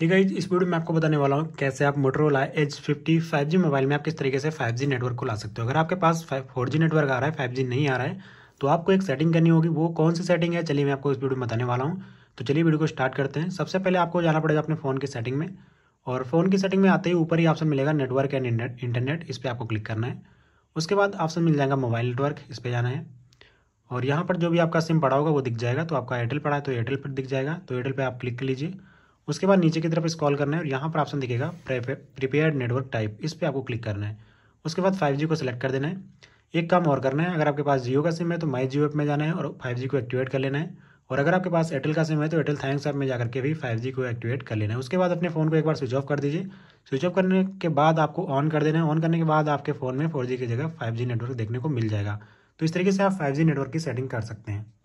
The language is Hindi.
ठीक है इस वीडियो में आपको बताने वाला हूँ कैसे आप Motorola H fifty five G mobile में आप किस तरीके से फाइव जी नेटवर्क को ला सकते हो अगर आपके पास फोर जी नेटवर्क आ रहा है फाइव जी नहीं आ रहा है तो आपको एक सेटिंग करनी होगी वो कौन सी सेटिंग है चलिए मैं आपको इस वीडियो में बताने वाला हूँ तो चलिए वीडियो को स्टार्ट करते हैं सबसे पहले आपको जाना पड़ेगा अपने फ़ोन की सेटिंग में और फ़ोन की सेटिंग में आते ही ऊपर ही ऑप्शन मिलेगा नेटवर्क एंड इंटरनेट इस पर आपको क्लिक करना है उसके बाद ऑप्शन मिल जाएगा मोबाइल नेटवर्क इस पर जाना है और यहाँ पर जो भी आपका सिम पड़ा होगा वो दिख जाएगा तो आपका एयरटेल पड़ा है तो एयरटेल पर दिख जाएगा तो एयरटेल पर आप क्लिक कर लीजिए उसके बाद नीचे की तरफ स्क्रॉल करना है और यहाँ पर ऑप्शन दिखेगा प्रिपेयर नेटवर्क टाइप इस पर आपको क्लिक करना है उसके बाद फाइव को सिलेक्ट कर देना है एक काम और करना है अगर आपके पास जियो का सिम है तो माई जियो ऐप में जाना है और फाइव को एक्टिवेट कर लेना है और अगर आपके पास एयरटेल का सिम है तो एयरटेल थैंक्स ऐप में जाकर के भी फाइव को एक्टिवेट कर लेना है उसके बाद अपने फ़ोन को एक बार स्विच ऑफ कर दीजिए स्विच ऑफ करने के बाद आपको ऑन कर देना है ऑन करने के बाद आपके फ़ोन में फोर की जगह फाइव नेटवर्क देखने को मिल जाएगा तो इस तरीके से आप फाइव नेटवर्क की सेटिंग कर सकते हैं